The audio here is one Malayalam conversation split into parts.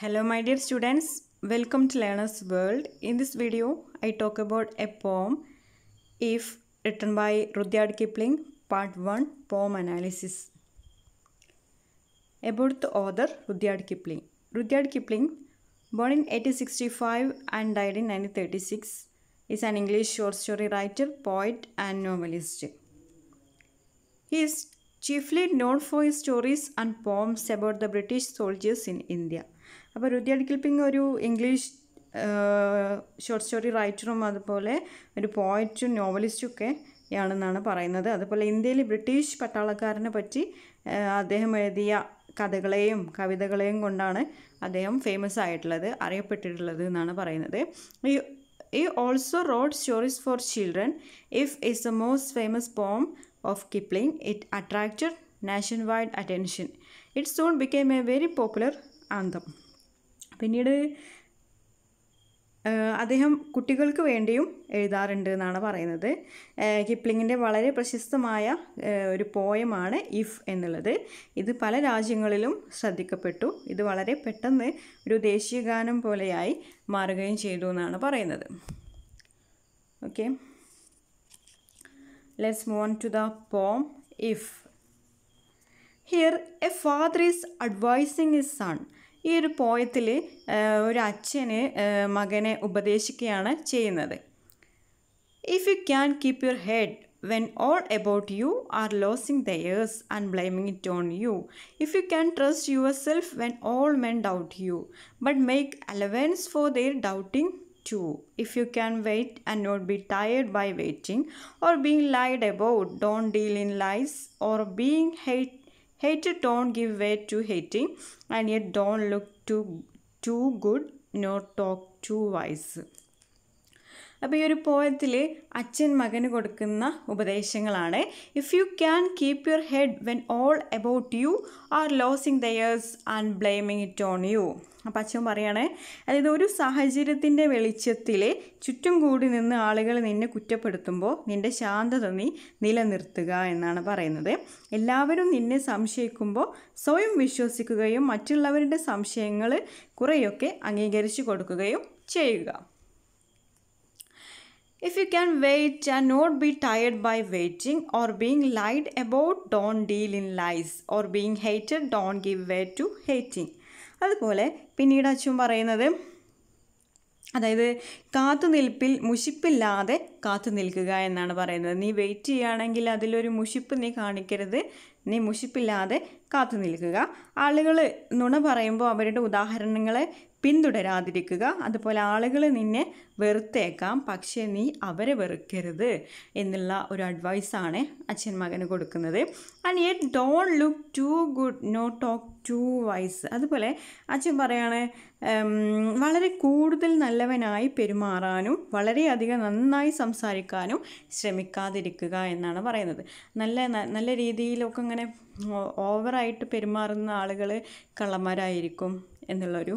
Hello my dear students, welcome to Learner's World. In this video, I talk about a poem, If, written by Rudyard Kipling, Part 1, Poem Analysis. About the author, Rudyard Kipling. Rudyard Kipling, born in 1865 and died in 1936, is an English short story writer, poet and novelist. He is chiefly known for his stories and poems about the British soldiers in India. അപ്പോൾ രുദ്യാഡ് കിൽപ്പിംഗ് ഒരു ഇംഗ്ലീഷ് ഷോർട്ട് സ്റ്റോറി റൈറ്ററും അതുപോലെ ഒരു പോയറ്റും നോവലിസ്റ്റും ഒക്കെ ആണെന്നാണ് പറയുന്നത് അതുപോലെ ഇന്ത്യയിലെ ബ്രിട്ടീഷ് പട്ടാളക്കാരനെ പറ്റി അദ്ദേഹം എഴുതിയ കഥകളെയും കവിതകളെയും കൊണ്ടാണ് അദ്ദേഹം ഫേമസ് ആയിട്ടുള്ളത് അറിയപ്പെട്ടിട്ടുള്ളത് എന്നാണ് പറയുന്നത് ഈ ഈ also road stories for children if is a most famous poem of Kipling it attracted nationwide attention it soon became a very popular anthem പിന്നീട് അദ്ദേഹം കുട്ടികൾക്ക് വേണ്ടിയും എഴുതാറുണ്ട് എന്നാണ് പറയുന്നത് കിപ്ലിങ്ങിൻ്റെ വളരെ പ്രശസ്തമായ ഒരു പോയമാണ് ഇഫ് എന്നുള്ളത് ഇത് പല രാജ്യങ്ങളിലും ശ്രദ്ധിക്കപ്പെട്ടു ഇത് വളരെ പെട്ടെന്ന് ഒരു ദേശീയ ഗാനം പോലെയായി മാറുകയും ചെയ്തു എന്നാണ് പറയുന്നത് okay let's move to the poem if here a father is advising his son ഈ ഒരു പോയത്തിൽ ഒരു അച്ഛന് മകനെ ഉപദേശിക്കുകയാണ് ചെയ്യുന്നത് if you can keep your head when all about you are losing theirs and blaming it on you if you can trust yourself when all men doubt you but make allowance for their doubting too if you can wait and not B tired by waiting or being lied about don't deal in lies or being hate Hate don't give way to hating and yet don't look too, too good nor talk too wise. അപ്പോൾ ഈ ഒരു പോയത്തിൽ അച്ഛൻ മകന് കൊടുക്കുന്ന ഉപദേശങ്ങളാണ് if you can keep your head when all about you are losing theirs and blaming it on you അപ്പം അച്ഛൻ പറയണേ അതായത് ഒരു സാഹചര്യത്തിൻ്റെ വെളിച്ചത്തിൽ ചുറ്റും കൂടി നിന്ന് ആളുകൾ നിന്നെ കുറ്റപ്പെടുത്തുമ്പോൾ നിൻ്റെ ശാന്തത നീ നിലനിർത്തുക എന്നാണ് പറയുന്നത് എല്ലാവരും നിന്നെ സംശയിക്കുമ്പോൾ സ്വയം വിശ്വസിക്കുകയും മറ്റുള്ളവരുടെ സംശയങ്ങൾ കുറേയൊക്കെ അംഗീകരിച്ചു കൊടുക്കുകയും ചെയ്യുക If you can wait and uh, not be tired by waiting or being lied about, don't deal in lies or being hated, don't give way to hating. അതുപോലെ പിന്നീട് അച്ഛൻ പറയുന്നത് അതായത് കാത്തു നിൽപ്പിൽ മുഷിപ്പില്ലാതെ കാത്തു നിൽക്കുക എന്നാണ് പറയുന്നത് നീ വെയിറ്റ് ചെയ്യുകയാണെങ്കിൽ അതിലൊരു മുഷിപ്പ് നീ കാണിക്കരുത് നീ മുഷിപ്പില്ലാതെ കാത്തു നിൽക്കുക ആളുകൾ നുണ പറയുമ്പോൾ അവരുടെ ഉദാഹരണങ്ങളെ പിന്തുടരാതിരിക്കുക അതുപോലെ ആളുകൾ നിന്നെ വെറുത്തേക്കാം പക്ഷേ നീ അവരെ വെറുക്കരുത് എന്നുള്ള ഒരു അഡ്വൈസാണ് അച്ഛൻ മകന് കൊടുക്കുന്നത് and yet don't look too good nor talk too wise അതുപോലെ അച്ഛൻ പറയാണ് വളരെ കൂടുതൽ നല്ലവനായി പെരുമാറാനും വളരെയധികം നന്നായി സംസാരിക്കാനും ശ്രമിക്കാതിരിക്കുക എന്നാണ് പറയുന്നത് നല്ല നല്ല രീതിയിലൊക്കെ ഇങ്ങനെ ഓവറായിട്ട് പെരുമാറുന്ന ആളുകൾ കള്ളന്മാരായിരിക്കും എന്നുള്ളൊരു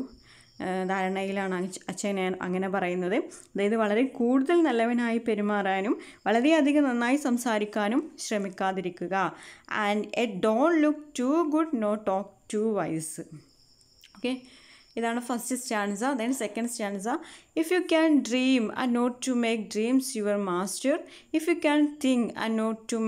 ധാരണയിലാണ് അച്ഛൻ ഞാൻ അങ്ങനെ പറയുന്നത് അതായത് വളരെ കൂടുതൽ നല്ലവനായി പെരുമാറാനും വളരെയധികം നന്നായി സംസാരിക്കാനും ശ്രമിക്കാതിരിക്കുക and a don't look too good nor talk too wise okay ഇതാണ് first stanza then second stanza if you can dream and not to make dreams your master if you can think and not to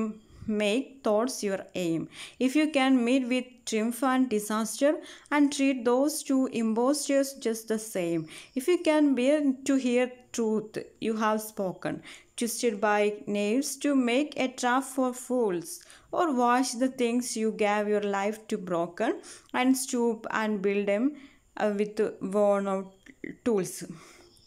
make thoughts your aim. If you can meet with triumph and disaster and treat those two impostures just the same. If you can bear to hear truth you have spoken, twisted by knaves to make a trap for fools, or wash the things you gave your life to broken and stoop and build them uh, with worn out tools.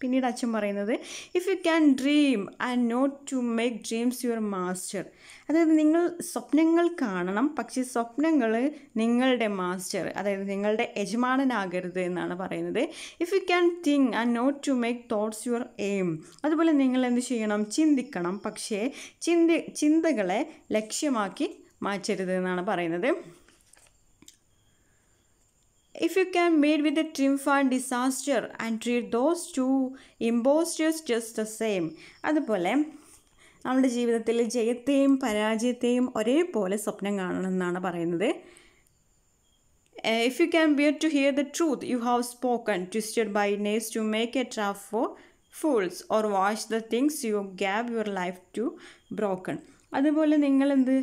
പിന്നീട് അച്ഛൻ പറയുന്നത് if you can dream and not to make dreams your master അതായത് നിങ്ങൾ സ്വപ്നങ്ങൾ കാണണം പക്ഷേ സ്വപ്നങ്ങൾ നിങ്ങളുടെ മാസ്റ്റർ അതായത് നിങ്ങളുടെ യജമാനനാകരുത് എന്നാണ് പറയുന്നത് if you can think and not to make thoughts your aim അതുപോലെ നിങ്ങൾ എന്ത് ചെയ്യണം ചിന്തിക്കണം പക്ഷേ ചിന്തി ചിന്തകളെ ലക്ഷ്യമാക്കി മാറ്റരുത് എന്നാണ് പറയുന്നത് if you can meet with a triumphant disaster and treat those two imposters just the same അതുപോലെ നമ്മുടെ ജീവിതത്തിൽ ജയത്തെയും പരാജയത്തെയും ഒരേപോലെ സ്വപ്നം കാണണമെന്നാണ് പറയുന്നത് if you can bear to hear the truth you have spoken twisted by knaves to make a trap for fools or watch the things you gave your life to broken അതുപോലെ നിങ്ങളെന്ത്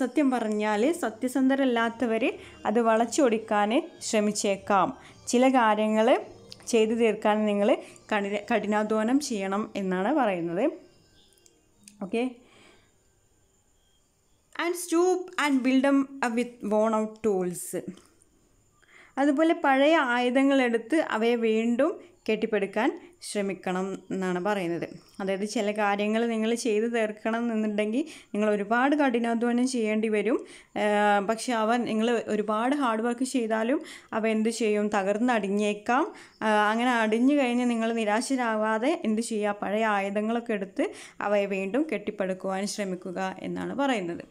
സത്യം പറഞ്ഞാൽ സത്യസന്ധരല്ലാത്തവരെ അത് വളച്ചൊടിക്കാൻ ശ്രമിച്ചേക്കാം ചില കാര്യങ്ങൾ ചെയ്തു തീർക്കാൻ നിങ്ങൾ കഠിന കഠിനാധ്വാനം ചെയ്യണം എന്നാണ് പറയുന്നത് okay and stoop and build 'em with worn out tools അതുപോലെ പഴയ ആയുധങ്ങളെടുത്ത് അവയെ വീണ്ടും കെട്ടിപ്പടുക്കാൻ ശ്രമിക്കണം എന്നാണ് പറയുന്നത് അതായത് ചില കാര്യങ്ങൾ നിങ്ങൾ ചെയ്ത് തീർക്കണം എന്നുണ്ടെങ്കിൽ നിങ്ങൾ ഒരുപാട് കഠിനാധ്വാനം ചെയ്യേണ്ടി വരും പക്ഷെ അവൻ നിങ്ങൾ ഒരുപാട് ഹാർഡ് വർക്ക് ചെയ്താലും അവ എന്ത് ചെയ്യും അടിഞ്ഞേക്കാം അങ്ങനെ അടിഞ്ഞു കഴിഞ്ഞ് നിങ്ങൾ നിരാശരാവാതെ എന്ത് ചെയ്യുക പഴയ ആയുധങ്ങളൊക്കെ എടുത്ത് അവയെ വീണ്ടും കെട്ടിപ്പടുക്കുവാൻ ശ്രമിക്കുക എന്നാണ് പറയുന്നത്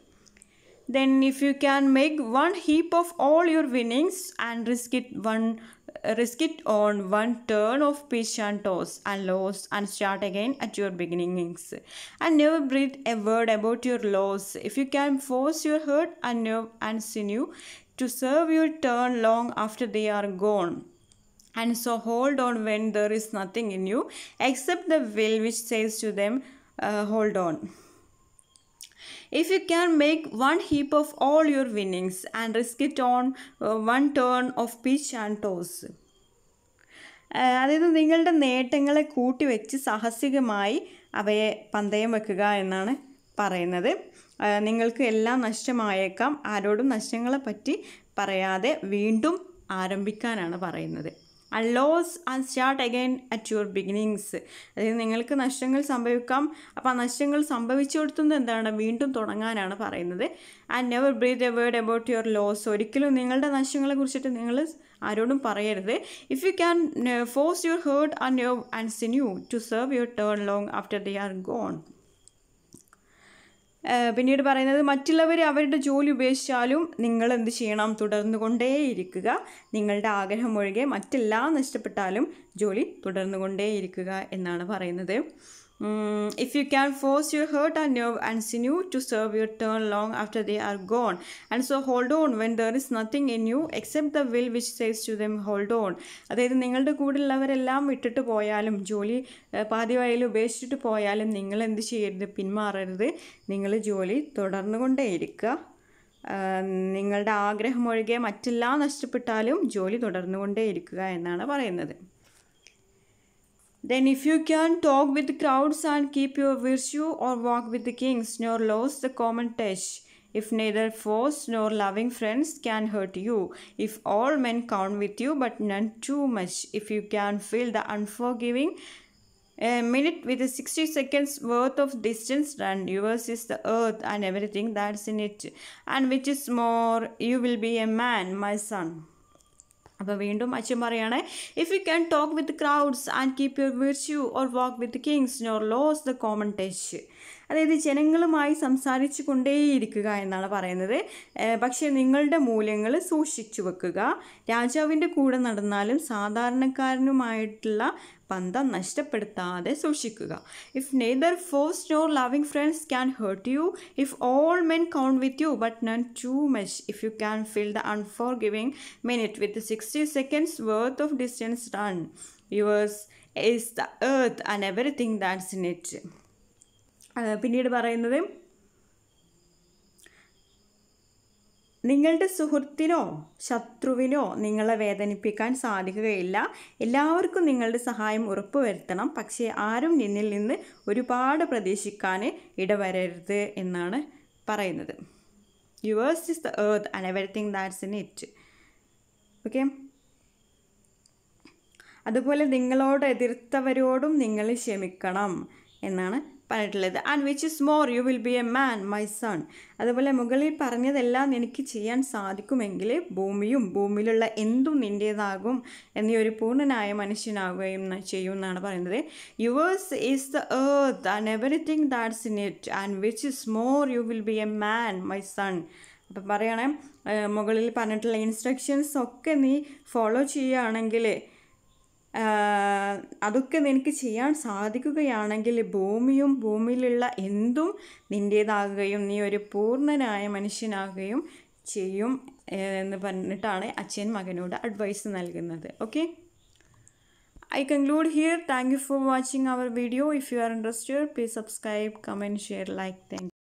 then if you can make one heap of all your winnings and risk it one risk it on one turn of pitch and toss and loss and start again at your beginnings. And never breathe a word about your loss. If you can force your heart and nerve and sinew to serve your turn long after they are gone. And so hold on when there is nothing in you except the will which says to them, uh, hold on. If you can make one heap of all your winnings and risk it on uh, one turn of pitch and toss. Uh, അതായത് നിങ്ങളുടെ നേട്ടങ്ങളെ വെച്ച് സാഹസികമായി അവയെ പന്തയം വെക്കുക എന്നാണ് പറയുന്നത് uh, നിങ്ങൾക്ക് എല്ലാം നഷ്ടമായേക്കാം ആരോടും നഷ്ടങ്ങളെപ്പറ്റി പറയാതെ വീണ്ടും ആരംഭിക്കാനാണ് പറയുന്നത് and lose and start again at your beginnings അതായത് നിങ്ങൾക്ക് നഷ്ടങ്ങൾ സംഭവിക്കാം അപ്പോൾ ആ നഷ്ടങ്ങൾ സംഭവിച്ചു കൊടുത്തുന്നത് എന്താണ് വീണ്ടും തുടങ്ങാനാണ് പറയുന്നത് and never breathe a word about your loss ഒരിക്കലും നിങ്ങളുടെ നഷ്ടങ്ങളെ കുറിച്ചിട്ട് നിങ്ങൾ ആരോടും പറയരുത് if you can force your heart and your and sinew to serve your turn long after the are gone പിന്നീട് പറയുന്നത് മറ്റുള്ളവർ അവരുടെ ജോലി ഉപേക്ഷിച്ചാലും നിങ്ങൾ എന്ത് ചെയ്യണം തുടർന്നു കൊണ്ടേയിരിക്കുക നിങ്ങളുടെ ആഗ്രഹം ഒഴികെ മറ്റെല്ലാം നഷ്ടപ്പെട്ടാലും ജോലി തുടർന്നു കൊണ്ടേയിരിക്കുക എന്നാണ് പറയുന്നത് Mm, if you can force your heart and nerve and sinew to serve your turn long after they are gone. And so hold on when there is nothing in you except the will which says to them hold on. അതായത് നിങ്ങളുടെ കൂടെയുള്ളവരെല്ലാം വിട്ടിട്ട് പോയാലും ജോലി പാതി വഴിയിൽ ഉപേക്ഷിച്ചിട്ട് പോയാലും നിങ്ങൾ എന്ത് ചെയ്യരുത് പിന്മാറരുത് നിങ്ങൾ ജോലി തുടർന്നുകൊണ്ടേയിരിക്കുക നിങ്ങളുടെ ആഗ്രഹം ഒഴികെ മറ്റെല്ലാം നഷ്ടപ്പെട്ടാലും ജോലി തുടർന്നുകൊണ്ടേയിരിക്കുക എന്നാണ് പറയുന്നത് Then if you can talk with crowds and keep your virtue or walk with the kings, nor lose the common touch. If neither foes nor loving friends can hurt you, if all men count with you but none too much, if you can feel the unforgiving, a minute with 60 seconds worth of distance run. Yours is the earth and everything that's in it, and which is more, you will be a man, my son. അപ്പോൾ വീണ്ടും അച്ഛൻ പറയാണ് if you can talk with crowds and keep your virtue or walk with kings nor lose the common touch അതായത് ജനങ്ങളുമായി സംസാരിച്ചു കൊണ്ടേയിരിക്കുക എന്നാണ് പറയുന്നത് പക്ഷേ നിങ്ങളുടെ മൂല്യങ്ങൾ സൂക്ഷിച്ചു വെക്കുക രാജാവിൻ്റെ കൂടെ നടന്നാലും സാധാരണക്കാരനുമായിട്ടുള്ള പന്തം നഷ്ടപ്പെടുത്താതെ സൂക്ഷിക്കുക if neither foes nor loving friends can hurt you if all men count with you but none too much if you can fill the unforgiving minute with sixty seconds worth of distance run yours is the earth and everything that's in it പിന്നീട് പറയുന്നത് നിങ്ങളുടെ സുഹൃത്തിനോ ശത്രുവിനോ നിങ്ങളെ വേദനിപ്പിക്കാൻ സാധിക്കുകയില്ല എല്ലാവർക്കും നിങ്ങളുടെ സഹായം ഉറപ്പുവരുത്തണം പക്ഷേ ആരും നിന്നിൽ നിന്ന് ഒരുപാട് പ്രതീക്ഷിക്കാൻ ഇടവരരുത് എന്നാണ് പറയുന്നത് yours is the earth and everything that's in it okay അതുപോലെ നിങ്ങളോട് എതിർത്തവരോടും നിങ്ങൾ ക്ഷമിക്കണം എന്നാണ് പറഞ്ഞിട്ടുള്ളത് and which is more you will be a man my son അതുപോലെ മുകളിൽ പറഞ്ഞതെല്ലാം എനിക്ക് ചെയ്യാൻ സാധിക്കുമെങ്കിൽ ഭൂമിയും ഭൂമിയിലുള്ള എന്തും നിൻ്റേതാകും എന്നീ ഒരു പൂർണ്ണനായ മനുഷ്യനാകുകയും ചെയ്യും എന്നാണ് പറയുന്നത് yours is the earth and everything that's in it and which is more you will be a man my son അപ്പം പറയണേ മുകളിൽ പറഞ്ഞിട്ടുള്ള ഇൻസ്ട്രക്ഷൻസ് ഒക്കെ നീ ഫോളോ ചെയ്യുകയാണെങ്കിൽ അതൊക്കെ നിനക്ക് ചെയ്യാൻ സാധിക്കുകയാണെങ്കിൽ ഭൂമിയും ഭൂമിയിലുള്ള എന്തും നിൻ്റേതാകുകയും നീ ഒരു പൂർണ്ണനായ മനുഷ്യനാകുകയും ചെയ്യും എന്ന് പറഞ്ഞിട്ടാണ് അച്ഛൻ മകനോട് അഡ്വൈസ് നൽകുന്നത് okay I conclude here thank you for watching our video if you are interested please subscribe comment share like thank